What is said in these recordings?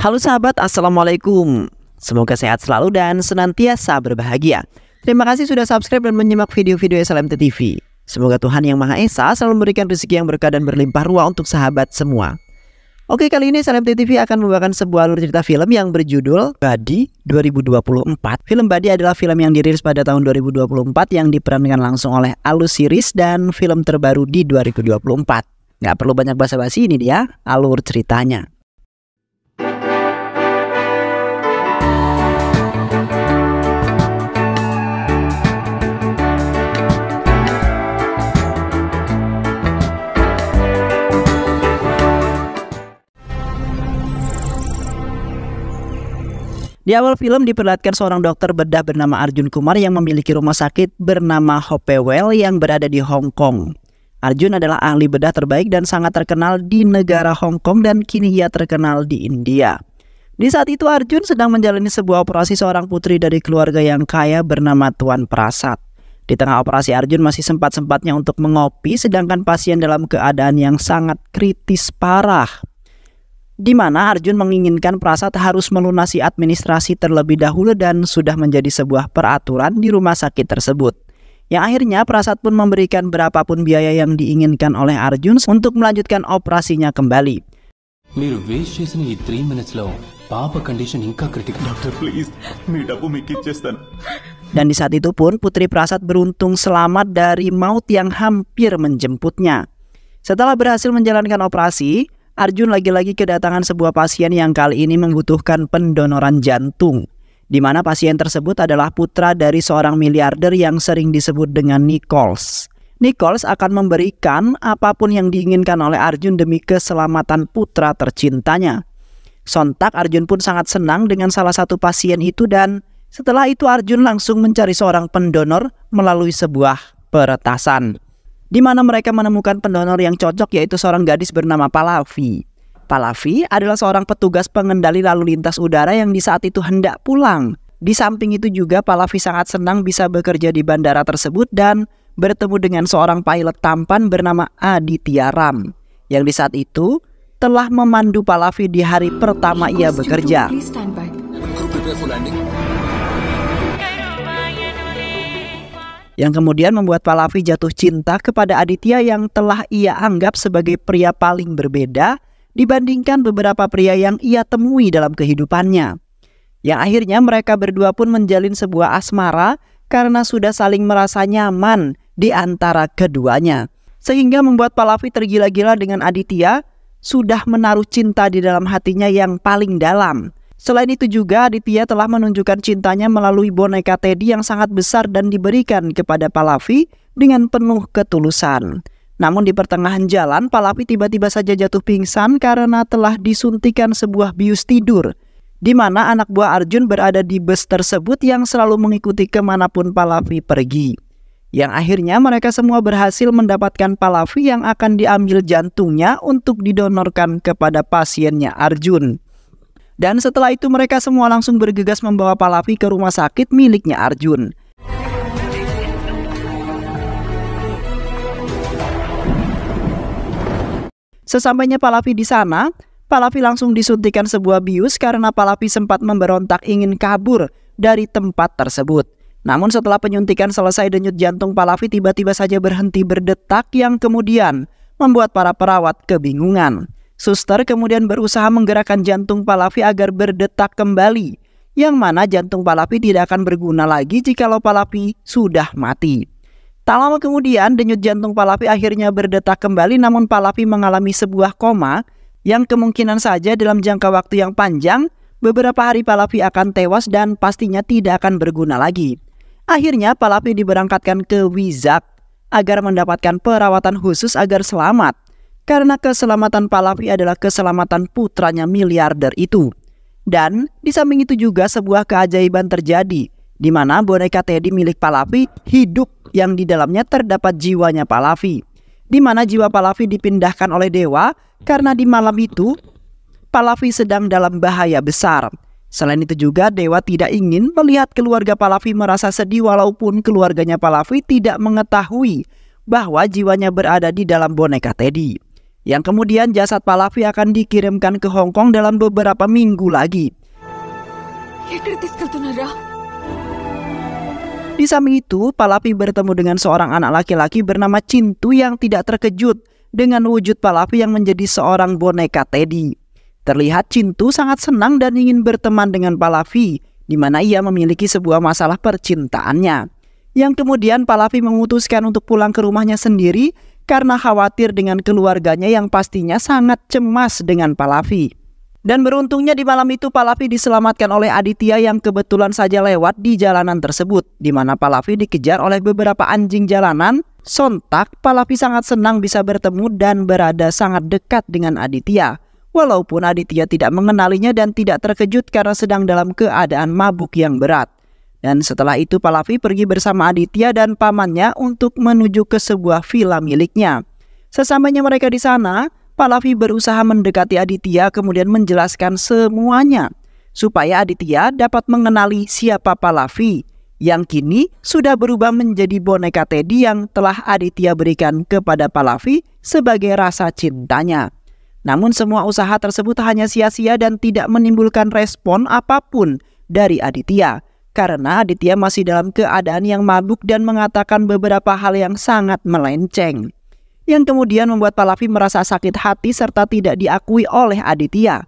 Halo sahabat, Assalamualaikum. Semoga sehat selalu dan senantiasa berbahagia. Terima kasih sudah subscribe dan menyimak video-video SLMT TV. Semoga Tuhan Yang Maha Esa selalu memberikan rezeki yang berkah dan berlimpah ruah untuk sahabat semua. Oke, kali ini SLMT TV akan membawakan sebuah alur cerita film yang berjudul Badi 2024. Film Badi adalah film yang dirilis pada tahun 2024 yang diperankan langsung oleh Alus Siris dan film terbaru di 2024. Gak perlu banyak basa-basi ini dia alur ceritanya. Di awal film diperlihatkan seorang dokter bedah bernama Arjun Kumar yang memiliki rumah sakit bernama Hopewell yang berada di Hong Kong. Arjun adalah ahli bedah terbaik dan sangat terkenal di negara Hong Kong dan kini ia terkenal di India. Di saat itu Arjun sedang menjalani sebuah operasi seorang putri dari keluarga yang kaya bernama Tuan Prasad. Di tengah operasi Arjun masih sempat-sempatnya untuk mengopi sedangkan pasien dalam keadaan yang sangat kritis parah di mana Arjun menginginkan Prasat harus melunasi administrasi terlebih dahulu dan sudah menjadi sebuah peraturan di rumah sakit tersebut. Yang akhirnya Prasat pun memberikan berapapun biaya yang diinginkan oleh Arjun untuk melanjutkan operasinya kembali. మీరు waste చేసిన ఈ three minutes లో పాప condition ఇంకా critical doctor please Dan di saat itu pun Putri Prasad beruntung selamat dari maut yang hampir menjemputnya. Setelah berhasil menjalankan operasi, Arjun lagi-lagi kedatangan sebuah pasien yang kali ini membutuhkan pendonoran jantung. Di mana pasien tersebut adalah putra dari seorang miliarder yang sering disebut dengan Nichols. Nichols akan memberikan apapun yang diinginkan oleh Arjun demi keselamatan putra tercintanya. Sontak Arjun pun sangat senang dengan salah satu pasien itu dan setelah itu Arjun langsung mencari seorang pendonor melalui sebuah peretasan di mana mereka menemukan pendonor yang cocok yaitu seorang gadis bernama Palavi. Palavi adalah seorang petugas pengendali lalu lintas udara yang di saat itu hendak pulang. Di samping itu juga Palavi sangat senang bisa bekerja di bandara tersebut dan bertemu dengan seorang pilot tampan bernama Aditya Ram yang di saat itu telah memandu Palavi di hari pertama ia bekerja. yang kemudian membuat Palavi jatuh cinta kepada Aditya yang telah ia anggap sebagai pria paling berbeda dibandingkan beberapa pria yang ia temui dalam kehidupannya. Yang akhirnya mereka berdua pun menjalin sebuah asmara karena sudah saling merasa nyaman di antara keduanya. Sehingga membuat Palavi tergila-gila dengan Aditya sudah menaruh cinta di dalam hatinya yang paling dalam. Selain itu juga Aditya telah menunjukkan cintanya melalui boneka Teddy yang sangat besar dan diberikan kepada Palavi dengan penuh ketulusan. Namun di pertengahan jalan Palavi tiba-tiba saja jatuh pingsan karena telah disuntikan sebuah bius tidur di mana anak buah Arjun berada di bus tersebut yang selalu mengikuti kemanapun Palavi pergi. Yang akhirnya mereka semua berhasil mendapatkan Palavi yang akan diambil jantungnya untuk didonorkan kepada pasiennya Arjun. Dan setelah itu mereka semua langsung bergegas membawa Palavi ke rumah sakit miliknya Arjun. Sesampainya Palavi di sana, Palavi langsung disuntikan sebuah bius karena Palavi sempat memberontak ingin kabur dari tempat tersebut. Namun setelah penyuntikan selesai denyut jantung Palavi tiba-tiba saja berhenti berdetak yang kemudian membuat para perawat kebingungan. Suster kemudian berusaha menggerakkan jantung Palavi agar berdetak kembali, yang mana jantung Palavi tidak akan berguna lagi jikalau Palavi sudah mati. Tak lama kemudian, denyut jantung Palavi akhirnya berdetak kembali namun Palavi mengalami sebuah koma yang kemungkinan saja dalam jangka waktu yang panjang, beberapa hari Palavi akan tewas dan pastinya tidak akan berguna lagi. Akhirnya Palavi diberangkatkan ke Wizak agar mendapatkan perawatan khusus agar selamat karena keselamatan Palavi adalah keselamatan putranya miliarder itu. Dan di samping itu juga sebuah keajaiban terjadi, di mana boneka Teddy milik Palavi hidup yang di dalamnya terdapat jiwanya Palavi. Di mana jiwa Palavi dipindahkan oleh dewa karena di malam itu Palavi sedang dalam bahaya besar. Selain itu juga dewa tidak ingin melihat keluarga Palavi merasa sedih walaupun keluarganya Palavi tidak mengetahui bahwa jiwanya berada di dalam boneka Teddy yang kemudian jasad Palavi akan dikirimkan ke Hong Kong dalam beberapa minggu lagi. Di samping itu, Palavi bertemu dengan seorang anak laki-laki bernama Cintu yang tidak terkejut dengan wujud Palavi yang menjadi seorang boneka Teddy. Terlihat Cintu sangat senang dan ingin berteman dengan Palavi, di mana ia memiliki sebuah masalah percintaannya. Yang kemudian Palavi memutuskan untuk pulang ke rumahnya sendiri karena khawatir dengan keluarganya yang pastinya sangat cemas dengan Palavi. Dan beruntungnya di malam itu Palavi diselamatkan oleh Aditya yang kebetulan saja lewat di jalanan tersebut, di mana Palavi dikejar oleh beberapa anjing jalanan. Sontak, Palavi sangat senang bisa bertemu dan berada sangat dekat dengan Aditya. Walaupun Aditya tidak mengenalinya dan tidak terkejut karena sedang dalam keadaan mabuk yang berat. Dan setelah itu Palavi pergi bersama Aditya dan pamannya untuk menuju ke sebuah villa miliknya. Sesampainya mereka di sana, Palavi berusaha mendekati Aditya kemudian menjelaskan semuanya supaya Aditya dapat mengenali siapa Palavi yang kini sudah berubah menjadi boneka Teddy yang telah Aditya berikan kepada Palavi sebagai rasa cintanya. Namun semua usaha tersebut hanya sia-sia dan tidak menimbulkan respon apapun dari Aditya karena Aditya masih dalam keadaan yang mabuk dan mengatakan beberapa hal yang sangat melenceng. Yang kemudian membuat Palavi merasa sakit hati serta tidak diakui oleh Aditya.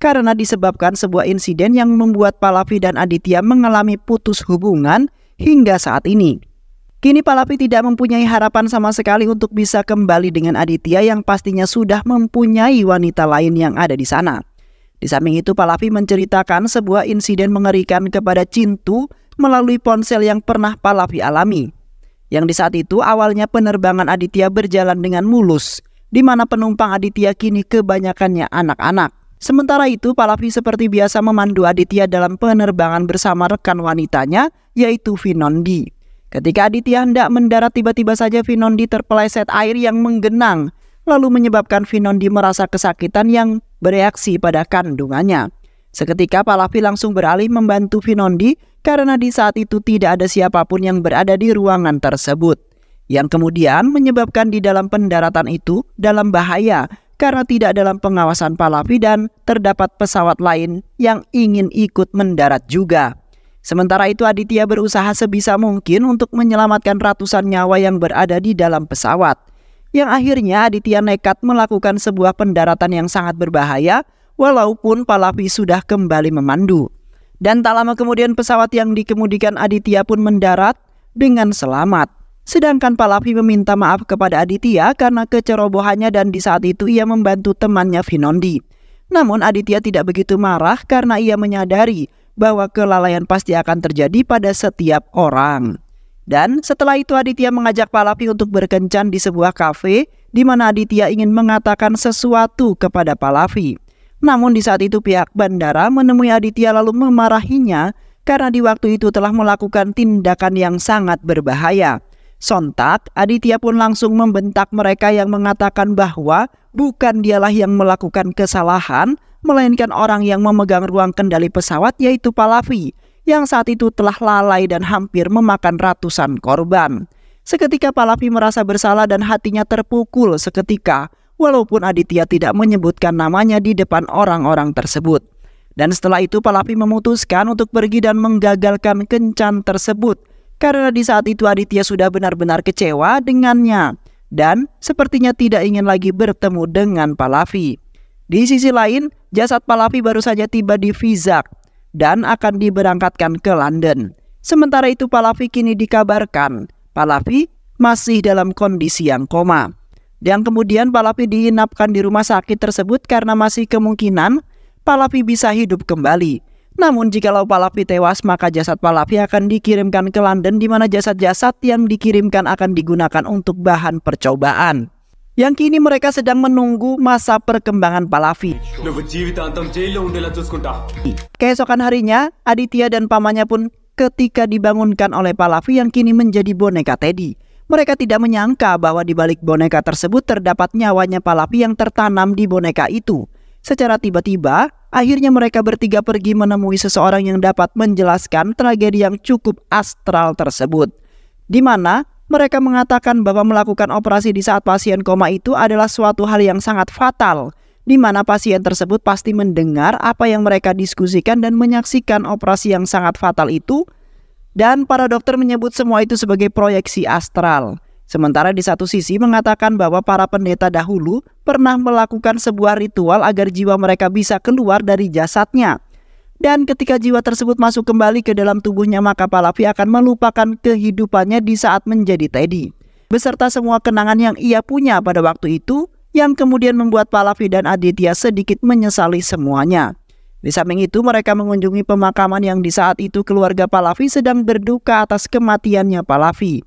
Karena disebabkan sebuah insiden yang membuat Palavi dan Aditya mengalami putus hubungan hingga saat ini. Kini Palavi tidak mempunyai harapan sama sekali untuk bisa kembali dengan Aditya yang pastinya sudah mempunyai wanita lain yang ada di sana. Di samping itu, Palavi menceritakan sebuah insiden mengerikan kepada Cintu melalui ponsel yang pernah Palavi alami. Yang di saat itu awalnya penerbangan Aditya berjalan dengan mulus, di mana penumpang Aditya kini kebanyakannya anak-anak. Sementara itu, Palavi seperti biasa memandu Aditya dalam penerbangan bersama rekan wanitanya, yaitu Vinondi. Ketika Aditya hendak mendarat, tiba-tiba saja Vinondi terpeleset air yang menggenang, lalu menyebabkan Vinondi merasa kesakitan yang bereaksi pada kandungannya. Seketika Palavi langsung beralih membantu Vinondi karena di saat itu tidak ada siapapun yang berada di ruangan tersebut. Yang kemudian menyebabkan di dalam pendaratan itu dalam bahaya karena tidak dalam pengawasan Palavi dan terdapat pesawat lain yang ingin ikut mendarat juga. Sementara itu Aditya berusaha sebisa mungkin untuk menyelamatkan ratusan nyawa yang berada di dalam pesawat yang akhirnya Aditya nekat melakukan sebuah pendaratan yang sangat berbahaya walaupun Palapi sudah kembali memandu. Dan tak lama kemudian pesawat yang dikemudikan Aditya pun mendarat dengan selamat. Sedangkan Palapi meminta maaf kepada Aditya karena kecerobohannya dan di saat itu ia membantu temannya Finondi. Namun Aditya tidak begitu marah karena ia menyadari bahwa kelalaian pasti akan terjadi pada setiap orang. Dan setelah itu Aditya mengajak Palapi untuk berkencan di sebuah kafe di mana Aditya ingin mengatakan sesuatu kepada Palavi. Namun di saat itu pihak bandara menemui Aditya lalu memarahinya karena di waktu itu telah melakukan tindakan yang sangat berbahaya. Sontak, Aditya pun langsung membentak mereka yang mengatakan bahwa bukan dialah yang melakukan kesalahan, melainkan orang yang memegang ruang kendali pesawat yaitu Palavi yang saat itu telah lalai dan hampir memakan ratusan korban. Seketika Palapi merasa bersalah dan hatinya terpukul seketika, walaupun Aditya tidak menyebutkan namanya di depan orang-orang tersebut. Dan setelah itu Palapi memutuskan untuk pergi dan menggagalkan kencan tersebut, karena di saat itu Aditya sudah benar-benar kecewa dengannya dan sepertinya tidak ingin lagi bertemu dengan Palavi. Di sisi lain, jasad Palavi baru saja tiba di Vizak dan akan diberangkatkan ke London. Sementara itu Palavi kini dikabarkan Palavi masih dalam kondisi yang koma. Dan kemudian Palavi diinapkan di rumah sakit tersebut karena masih kemungkinan Palavi bisa hidup kembali. Namun jikalau Palavi tewas maka jasad Palavi akan dikirimkan ke London di mana jasad-jasad yang dikirimkan akan digunakan untuk bahan percobaan yang kini mereka sedang menunggu masa perkembangan Palavi. Keesokan harinya, Aditya dan pamannya pun ketika dibangunkan oleh Palavi yang kini menjadi boneka Teddy. Mereka tidak menyangka bahwa di balik boneka tersebut terdapat nyawanya Palavi yang tertanam di boneka itu. Secara tiba-tiba, akhirnya mereka bertiga pergi menemui seseorang yang dapat menjelaskan tragedi yang cukup astral tersebut. Di mana mereka mengatakan bahwa melakukan operasi di saat pasien koma itu adalah suatu hal yang sangat fatal, di mana pasien tersebut pasti mendengar apa yang mereka diskusikan dan menyaksikan operasi yang sangat fatal itu, dan para dokter menyebut semua itu sebagai proyeksi astral. Sementara di satu sisi mengatakan bahwa para pendeta dahulu pernah melakukan sebuah ritual agar jiwa mereka bisa keluar dari jasadnya dan ketika jiwa tersebut masuk kembali ke dalam tubuhnya maka Palavi akan melupakan kehidupannya di saat menjadi Teddy. Beserta semua kenangan yang ia punya pada waktu itu yang kemudian membuat Palavi dan Aditya sedikit menyesali semuanya. Di samping itu mereka mengunjungi pemakaman yang di saat itu keluarga Palavi sedang berduka atas kematiannya Palavi.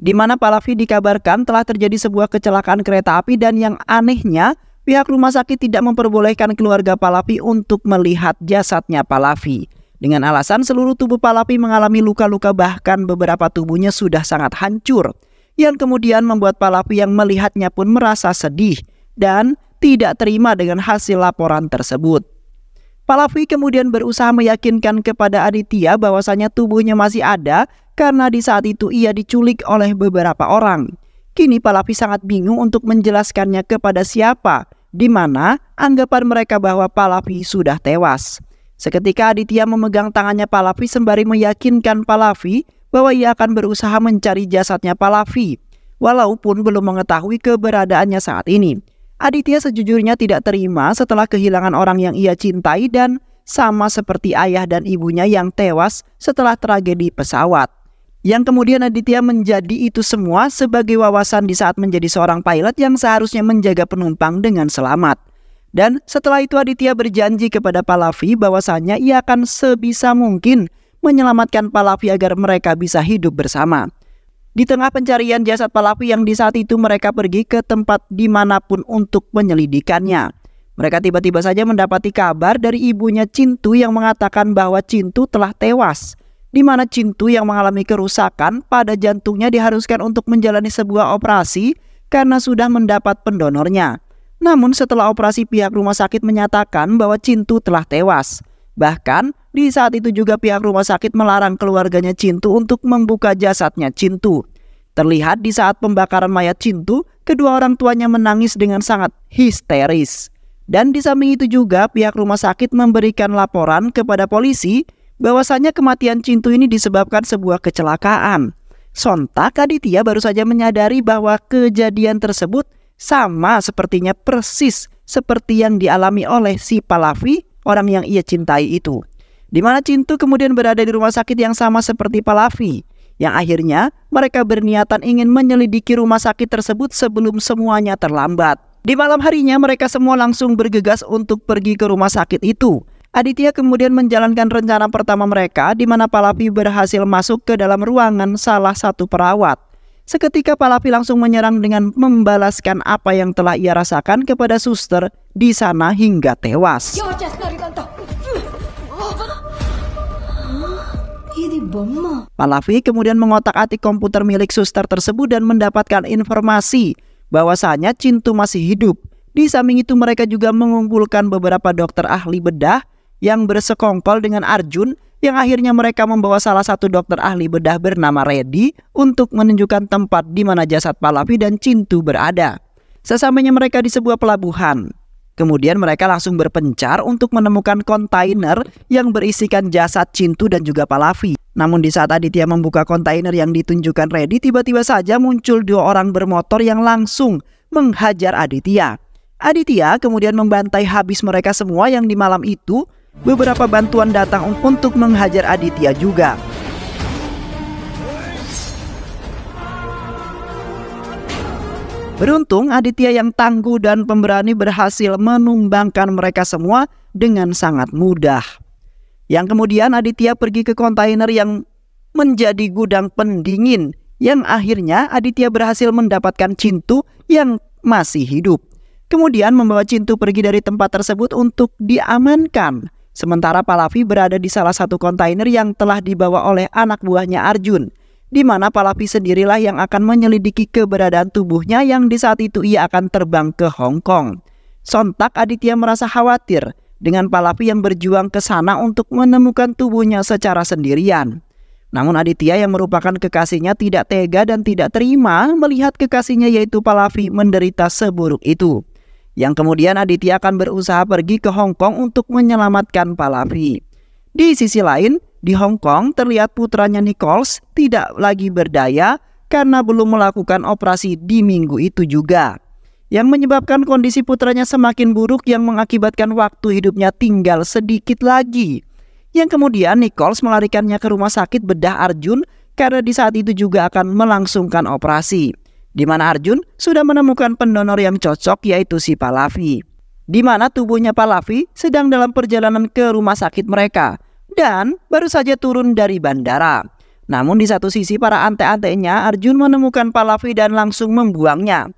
Di mana Palavi dikabarkan telah terjadi sebuah kecelakaan kereta api dan yang anehnya pihak rumah sakit tidak memperbolehkan keluarga Palavi untuk melihat jasadnya Palavi. Dengan alasan seluruh tubuh Palavi mengalami luka-luka bahkan beberapa tubuhnya sudah sangat hancur. Yang kemudian membuat Palavi yang melihatnya pun merasa sedih dan tidak terima dengan hasil laporan tersebut. Palavi kemudian berusaha meyakinkan kepada Aditya bahwasanya tubuhnya masih ada karena di saat itu ia diculik oleh beberapa orang. Kini Palavi sangat bingung untuk menjelaskannya kepada siapa di mana anggapan mereka bahwa Palavi sudah tewas. Seketika Aditya memegang tangannya Palavi sembari meyakinkan Palavi bahwa ia akan berusaha mencari jasadnya Palavi, walaupun belum mengetahui keberadaannya saat ini. Aditya sejujurnya tidak terima setelah kehilangan orang yang ia cintai dan sama seperti ayah dan ibunya yang tewas setelah tragedi pesawat yang kemudian Aditya menjadi itu semua sebagai wawasan di saat menjadi seorang pilot yang seharusnya menjaga penumpang dengan selamat. Dan setelah itu Aditya berjanji kepada Palavi bahwasannya ia akan sebisa mungkin menyelamatkan Palavi agar mereka bisa hidup bersama. Di tengah pencarian jasad Palavi yang di saat itu mereka pergi ke tempat dimanapun untuk menyelidikannya. Mereka tiba-tiba saja mendapati kabar dari ibunya Cintu yang mengatakan bahwa Cintu telah tewas – di mana Cintu yang mengalami kerusakan pada jantungnya diharuskan untuk menjalani sebuah operasi karena sudah mendapat pendonornya. Namun setelah operasi pihak rumah sakit menyatakan bahwa Cintu telah tewas. Bahkan di saat itu juga pihak rumah sakit melarang keluarganya Cintu untuk membuka jasadnya Cintu. Terlihat di saat pembakaran mayat Cintu, kedua orang tuanya menangis dengan sangat histeris. Dan di samping itu juga pihak rumah sakit memberikan laporan kepada polisi bahwasannya kematian Cintu ini disebabkan sebuah kecelakaan. Sontak Aditya baru saja menyadari bahwa kejadian tersebut sama sepertinya persis seperti yang dialami oleh si Palavi, orang yang ia cintai itu. Di mana Cintu kemudian berada di rumah sakit yang sama seperti Palavi, yang akhirnya mereka berniatan ingin menyelidiki rumah sakit tersebut sebelum semuanya terlambat. Di malam harinya mereka semua langsung bergegas untuk pergi ke rumah sakit itu Aditya kemudian menjalankan rencana pertama mereka di mana Palapi berhasil masuk ke dalam ruangan salah satu perawat. Seketika Palapi langsung menyerang dengan membalaskan apa yang telah ia rasakan kepada suster di sana hingga tewas. Palavi kemudian mengotak-atik komputer milik suster tersebut dan mendapatkan informasi bahwasanya Cintu masih hidup. Di samping itu mereka juga mengumpulkan beberapa dokter ahli bedah yang bersekongkol dengan Arjun yang akhirnya mereka membawa salah satu dokter ahli bedah bernama Reddy untuk menunjukkan tempat di mana jasad Palavi dan Cintu berada. Sesampainya mereka di sebuah pelabuhan, kemudian mereka langsung berpencar untuk menemukan kontainer yang berisikan jasad Cintu dan juga Palavi. Namun di saat Aditya membuka kontainer yang ditunjukkan Reddy, tiba-tiba saja muncul dua orang bermotor yang langsung menghajar Aditya. Aditya kemudian membantai habis mereka semua yang di malam itu Beberapa bantuan datang untuk menghajar Aditya juga. Beruntung Aditya yang tangguh dan pemberani berhasil menumbangkan mereka semua dengan sangat mudah. Yang kemudian Aditya pergi ke kontainer yang menjadi gudang pendingin yang akhirnya Aditya berhasil mendapatkan Cintu yang masih hidup. Kemudian membawa Cintu pergi dari tempat tersebut untuk diamankan. Sementara Palavi berada di salah satu kontainer yang telah dibawa oleh anak buahnya Arjun, di mana Palavi sendirilah yang akan menyelidiki keberadaan tubuhnya yang di saat itu ia akan terbang ke Hong Kong. Sontak Aditya merasa khawatir dengan Palavi yang berjuang ke sana untuk menemukan tubuhnya secara sendirian. Namun Aditya yang merupakan kekasihnya tidak tega dan tidak terima melihat kekasihnya yaitu Palavi menderita seburuk itu yang kemudian Aditya akan berusaha pergi ke Hong Kong untuk menyelamatkan Palavi. Di sisi lain, di Hong Kong terlihat putranya Nichols tidak lagi berdaya karena belum melakukan operasi di minggu itu juga. Yang menyebabkan kondisi putranya semakin buruk yang mengakibatkan waktu hidupnya tinggal sedikit lagi. Yang kemudian Nichols melarikannya ke rumah sakit bedah Arjun karena di saat itu juga akan melangsungkan operasi di mana Arjun sudah menemukan pendonor yang cocok yaitu si Palavi. Di mana tubuhnya Palavi sedang dalam perjalanan ke rumah sakit mereka dan baru saja turun dari bandara. Namun di satu sisi para ante-antenya Arjun menemukan Palavi dan langsung membuangnya.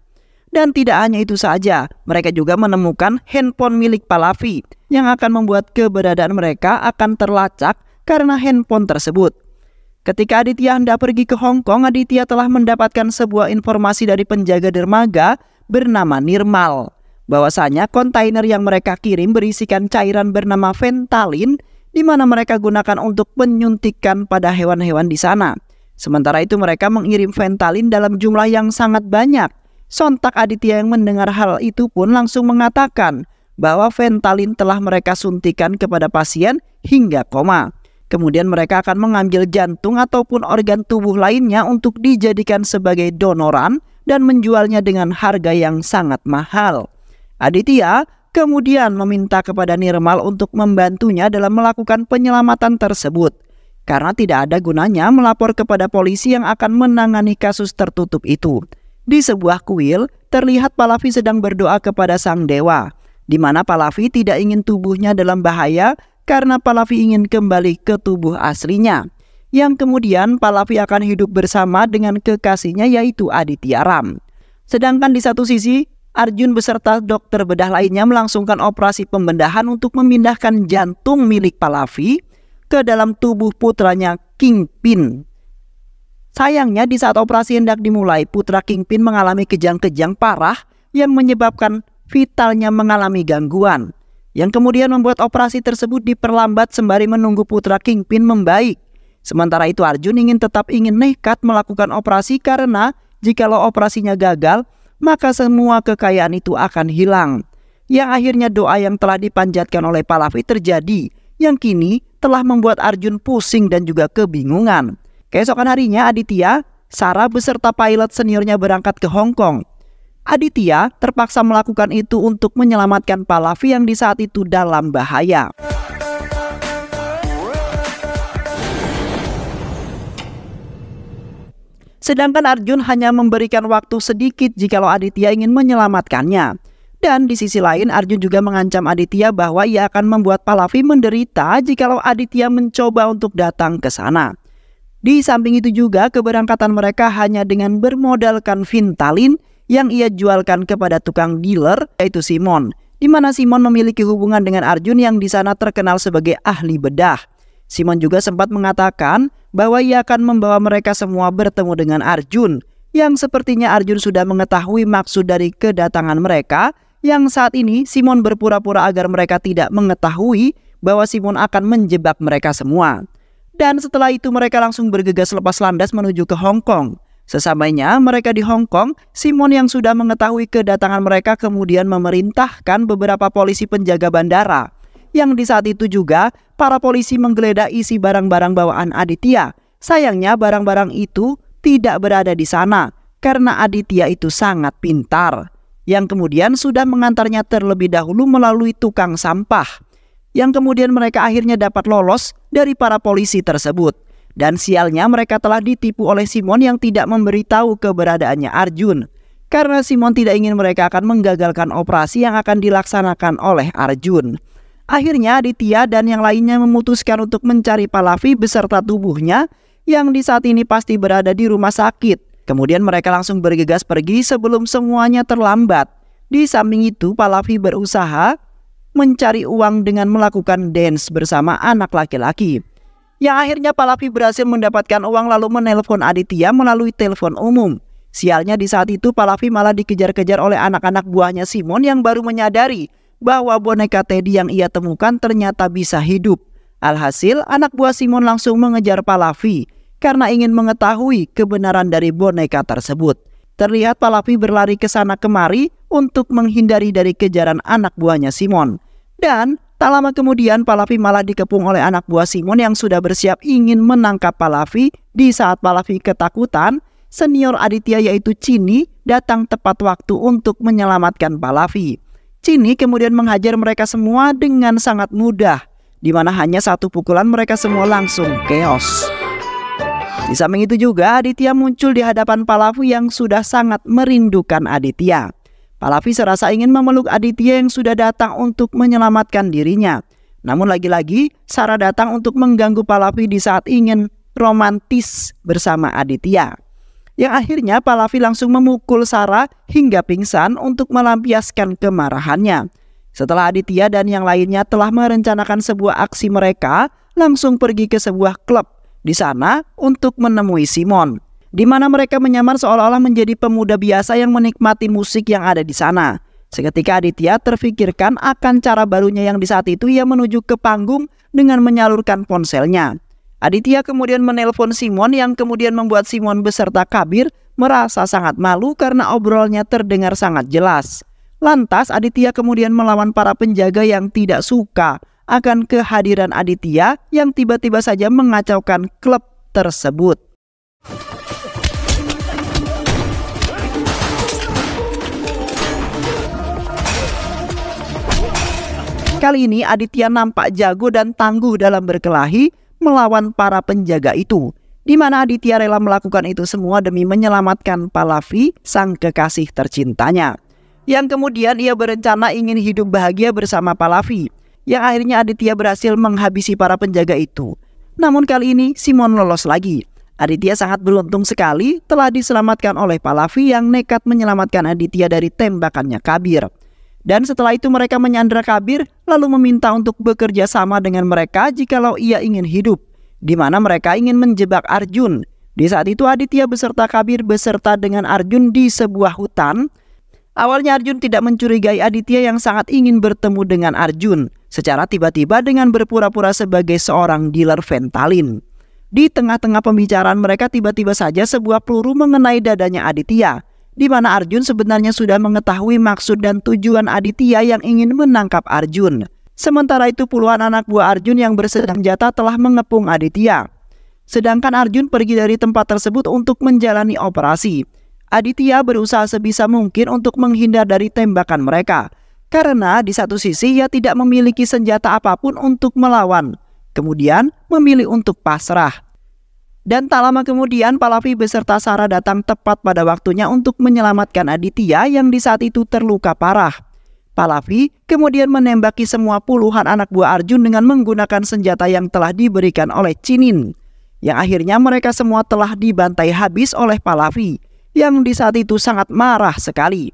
Dan tidak hanya itu saja, mereka juga menemukan handphone milik Palavi yang akan membuat keberadaan mereka akan terlacak karena handphone tersebut. Ketika Aditya hendak pergi ke Hong Kong, Aditya telah mendapatkan sebuah informasi dari penjaga dermaga bernama Nirmal. Bahwasanya kontainer yang mereka kirim berisikan cairan bernama fentalin di mana mereka gunakan untuk menyuntikkan pada hewan-hewan di sana. Sementara itu mereka mengirim fentalin dalam jumlah yang sangat banyak. Sontak Aditya yang mendengar hal itu pun langsung mengatakan bahwa fentalin telah mereka suntikan kepada pasien hingga koma. Kemudian mereka akan mengambil jantung ataupun organ tubuh lainnya untuk dijadikan sebagai donoran dan menjualnya dengan harga yang sangat mahal. Aditya kemudian meminta kepada Nirmal untuk membantunya dalam melakukan penyelamatan tersebut. Karena tidak ada gunanya melapor kepada polisi yang akan menangani kasus tertutup itu. Di sebuah kuil, terlihat Palavi sedang berdoa kepada sang dewa di mana Palavi tidak ingin tubuhnya dalam bahaya karena Palavi ingin kembali ke tubuh aslinya. Yang kemudian Palavi akan hidup bersama dengan kekasihnya yaitu Aditya Ram. Sedangkan di satu sisi, Arjun beserta dokter bedah lainnya melangsungkan operasi pembedahan untuk memindahkan jantung milik Palavi ke dalam tubuh putranya Kingpin Sayangnya di saat operasi hendak dimulai, putra Kingpin mengalami kejang-kejang parah yang menyebabkan vitalnya mengalami gangguan yang kemudian membuat operasi tersebut diperlambat sembari menunggu putra Kingpin membaik. Sementara itu Arjun ingin tetap ingin nekat melakukan operasi karena jikalau operasinya gagal, maka semua kekayaan itu akan hilang. Yang akhirnya doa yang telah dipanjatkan oleh Palavi terjadi, yang kini telah membuat Arjun pusing dan juga kebingungan. Keesokan harinya Aditya, Sarah beserta pilot seniornya berangkat ke Hong Kong Aditya terpaksa melakukan itu untuk menyelamatkan Palavi yang di saat itu dalam bahaya. Sedangkan Arjun hanya memberikan waktu sedikit jikalau Aditya ingin menyelamatkannya. Dan di sisi lain Arjun juga mengancam Aditya bahwa ia akan membuat Palavi menderita jikalau Aditya mencoba untuk datang ke sana. Di samping itu juga keberangkatan mereka hanya dengan bermodalkan Vintalin yang ia jualkan kepada tukang dealer yaitu Simon, di mana Simon memiliki hubungan dengan Arjun yang di sana terkenal sebagai ahli bedah. Simon juga sempat mengatakan bahwa ia akan membawa mereka semua bertemu dengan Arjun, yang sepertinya Arjun sudah mengetahui maksud dari kedatangan mereka, yang saat ini Simon berpura-pura agar mereka tidak mengetahui bahwa Simon akan menjebak mereka semua. Dan setelah itu mereka langsung bergegas lepas landas menuju ke Hong Kong. Sesampainya mereka di Hong Kong, Simon yang sudah mengetahui kedatangan mereka kemudian memerintahkan beberapa polisi penjaga bandara. Yang di saat itu juga, para polisi menggeledah isi barang-barang bawaan Aditya. Sayangnya barang-barang itu tidak berada di sana karena Aditya itu sangat pintar. Yang kemudian sudah mengantarnya terlebih dahulu melalui tukang sampah. Yang kemudian mereka akhirnya dapat lolos dari para polisi tersebut. Dan sialnya mereka telah ditipu oleh Simon yang tidak memberitahu keberadaannya Arjun. Karena Simon tidak ingin mereka akan menggagalkan operasi yang akan dilaksanakan oleh Arjun. Akhirnya Aditya dan yang lainnya memutuskan untuk mencari Palavi beserta tubuhnya yang di saat ini pasti berada di rumah sakit. Kemudian mereka langsung bergegas pergi sebelum semuanya terlambat. Di samping itu Palavi berusaha mencari uang dengan melakukan dance bersama anak laki-laki. Yang akhirnya Palavi berhasil mendapatkan uang lalu menelpon Aditya melalui telepon umum. Sialnya di saat itu Palavi malah dikejar-kejar oleh anak-anak buahnya Simon yang baru menyadari bahwa boneka Teddy yang ia temukan ternyata bisa hidup. Alhasil anak buah Simon langsung mengejar Palavi karena ingin mengetahui kebenaran dari boneka tersebut. Terlihat Palavi berlari ke sana kemari untuk menghindari dari kejaran anak buahnya Simon. Dan tak lama kemudian Palavi malah dikepung oleh anak buah Simon yang sudah bersiap ingin menangkap Palavi. Di saat Palavi ketakutan, senior Aditya yaitu Cini datang tepat waktu untuk menyelamatkan Palavi. Cini kemudian menghajar mereka semua dengan sangat mudah, di mana hanya satu pukulan mereka semua langsung keos. Di samping itu juga Aditya muncul di hadapan Palavi yang sudah sangat merindukan Aditya. Palavi serasa ingin memeluk Aditya yang sudah datang untuk menyelamatkan dirinya. Namun lagi-lagi, Sarah datang untuk mengganggu Palavi di saat ingin romantis bersama Aditya. Yang akhirnya Palavi langsung memukul Sarah hingga pingsan untuk melampiaskan kemarahannya. Setelah Aditya dan yang lainnya telah merencanakan sebuah aksi mereka, langsung pergi ke sebuah klub di sana untuk menemui Simon di mana mereka menyamar seolah-olah menjadi pemuda biasa yang menikmati musik yang ada di sana. Seketika Aditya terfikirkan akan cara barunya yang di saat itu ia menuju ke panggung dengan menyalurkan ponselnya. Aditya kemudian menelpon Simon yang kemudian membuat Simon beserta Kabir merasa sangat malu karena obrolnya terdengar sangat jelas. Lantas Aditya kemudian melawan para penjaga yang tidak suka akan kehadiran Aditya yang tiba-tiba saja mengacaukan klub tersebut. Kali ini Aditya nampak jago dan tangguh dalam berkelahi melawan para penjaga itu. Di mana Aditya rela melakukan itu semua demi menyelamatkan Palavi, sang kekasih tercintanya. Yang kemudian ia berencana ingin hidup bahagia bersama Palavi. Yang akhirnya Aditya berhasil menghabisi para penjaga itu. Namun kali ini Simon lolos lagi. Aditya sangat beruntung sekali telah diselamatkan oleh Palavi yang nekat menyelamatkan Aditya dari tembakannya Kabir. Dan setelah itu mereka menyandra Kabir lalu meminta untuk bekerja sama dengan mereka jikalau ia ingin hidup. Di mana mereka ingin menjebak Arjun. Di saat itu Aditya beserta Kabir beserta dengan Arjun di sebuah hutan. Awalnya Arjun tidak mencurigai Aditya yang sangat ingin bertemu dengan Arjun secara tiba-tiba dengan berpura-pura sebagai seorang dealer Ventalin. Di tengah-tengah pembicaraan mereka tiba-tiba saja sebuah peluru mengenai dadanya Aditya di mana Arjun sebenarnya sudah mengetahui maksud dan tujuan Aditya yang ingin menangkap Arjun. Sementara itu puluhan anak buah Arjun yang bersenjata telah mengepung Aditya. Sedangkan Arjun pergi dari tempat tersebut untuk menjalani operasi. Aditya berusaha sebisa mungkin untuk menghindar dari tembakan mereka. Karena di satu sisi ia tidak memiliki senjata apapun untuk melawan. Kemudian memilih untuk pasrah. Dan tak lama kemudian, Palavi beserta Sarah datang tepat pada waktunya untuk menyelamatkan Aditya yang di saat itu terluka parah. Palavi kemudian menembaki semua puluhan anak buah Arjun dengan menggunakan senjata yang telah diberikan oleh Chinin. Yang akhirnya mereka semua telah dibantai habis oleh Palavi yang di saat itu sangat marah sekali.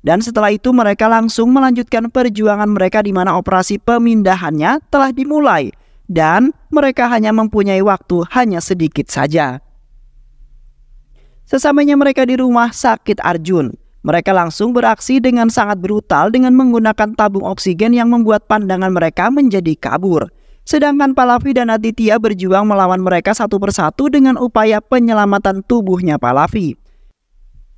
Dan setelah itu mereka langsung melanjutkan perjuangan mereka di mana operasi pemindahannya telah dimulai dan mereka hanya mempunyai waktu hanya sedikit saja. Sesamanya mereka di rumah sakit Arjun, mereka langsung beraksi dengan sangat brutal dengan menggunakan tabung oksigen yang membuat pandangan mereka menjadi kabur. Sedangkan Palavi dan Aditya berjuang melawan mereka satu persatu dengan upaya penyelamatan tubuhnya Palavi.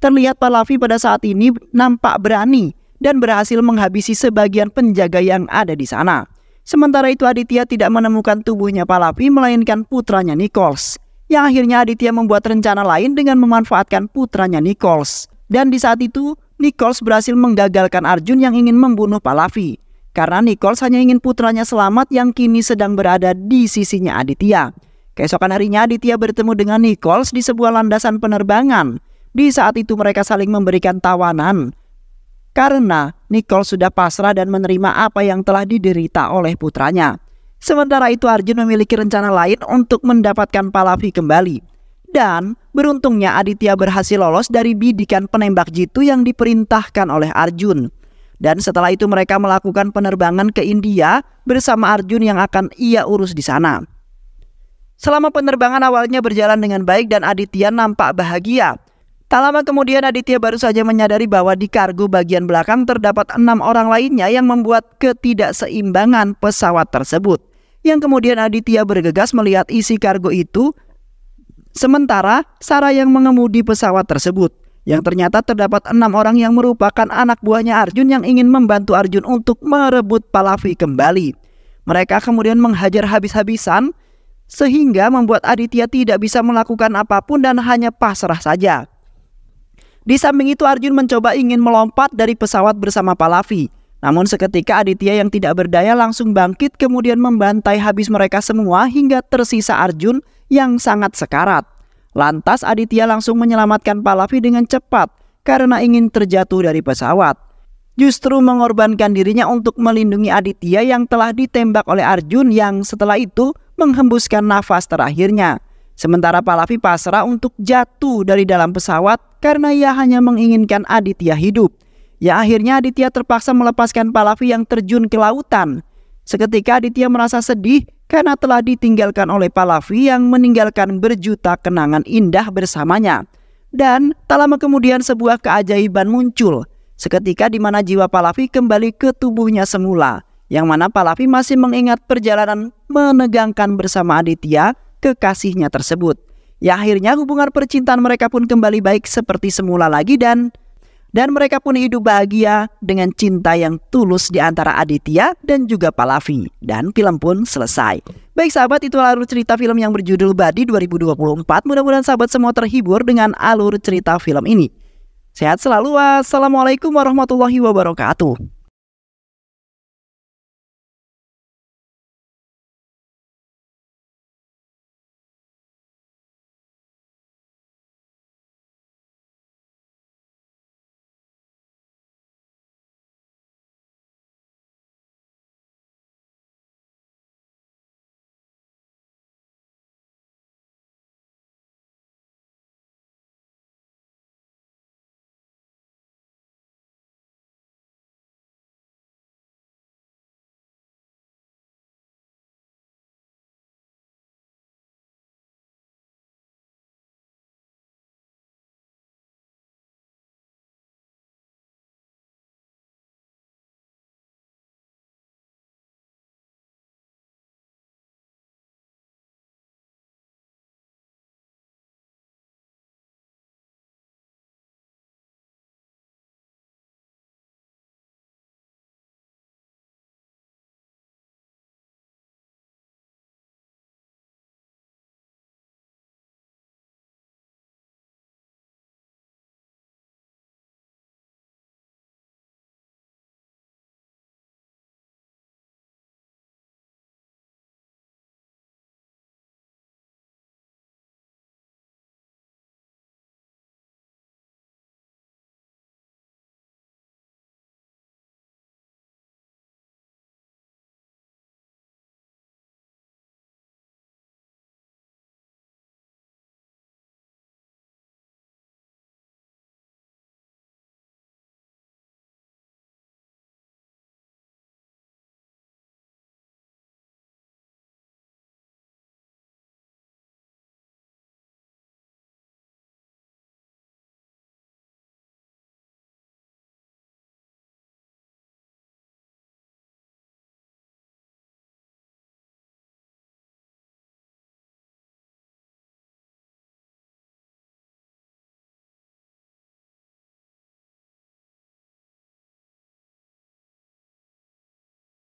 Terlihat Palavi pada saat ini nampak berani dan berhasil menghabisi sebagian penjaga yang ada di sana. Sementara itu Aditya tidak menemukan tubuhnya Palapi melainkan putranya Nichols. Yang akhirnya Aditya membuat rencana lain dengan memanfaatkan putranya Nichols. Dan di saat itu Nichols berhasil menggagalkan Arjun yang ingin membunuh Palavi. Karena Nichols hanya ingin putranya selamat yang kini sedang berada di sisinya Aditya. Keesokan harinya Aditya bertemu dengan Nichols di sebuah landasan penerbangan. Di saat itu mereka saling memberikan tawanan karena Nicole sudah pasrah dan menerima apa yang telah diderita oleh putranya. Sementara itu Arjun memiliki rencana lain untuk mendapatkan Palavi kembali. Dan beruntungnya Aditya berhasil lolos dari bidikan penembak jitu yang diperintahkan oleh Arjun. Dan setelah itu mereka melakukan penerbangan ke India bersama Arjun yang akan ia urus di sana. Selama penerbangan awalnya berjalan dengan baik dan Aditya nampak bahagia. Tak lama kemudian Aditya baru saja menyadari bahwa di kargo bagian belakang terdapat enam orang lainnya yang membuat ketidakseimbangan pesawat tersebut. Yang kemudian Aditya bergegas melihat isi kargo itu, sementara Sarah yang mengemudi pesawat tersebut. Yang ternyata terdapat enam orang yang merupakan anak buahnya Arjun yang ingin membantu Arjun untuk merebut Palavi kembali. Mereka kemudian menghajar habis-habisan sehingga membuat Aditya tidak bisa melakukan apapun dan hanya pasrah saja. Di samping itu Arjun mencoba ingin melompat dari pesawat bersama Palavi. Namun seketika Aditya yang tidak berdaya langsung bangkit kemudian membantai habis mereka semua hingga tersisa Arjun yang sangat sekarat. Lantas Aditya langsung menyelamatkan Palavi dengan cepat karena ingin terjatuh dari pesawat. Justru mengorbankan dirinya untuk melindungi Aditya yang telah ditembak oleh Arjun yang setelah itu menghembuskan nafas terakhirnya. Sementara Palavi pasrah untuk jatuh dari dalam pesawat karena ia hanya menginginkan Aditya hidup. Ya akhirnya Aditya terpaksa melepaskan Palavi yang terjun ke lautan. Seketika Aditya merasa sedih karena telah ditinggalkan oleh Palavi yang meninggalkan berjuta kenangan indah bersamanya. Dan tak lama kemudian sebuah keajaiban muncul. Seketika di mana jiwa Palavi kembali ke tubuhnya semula. Yang mana Palavi masih mengingat perjalanan menegangkan bersama Aditya kekasihnya tersebut. Ya akhirnya hubungan percintaan mereka pun kembali baik seperti semula lagi dan dan mereka pun hidup bahagia dengan cinta yang tulus di antara Aditya dan juga Palavi. Dan film pun selesai. Baik sahabat, itu alur cerita film yang berjudul Badi 2024. Mudah-mudahan sahabat semua terhibur dengan alur cerita film ini. Sehat selalu, wassalamualaikum warahmatullahi wabarakatuh.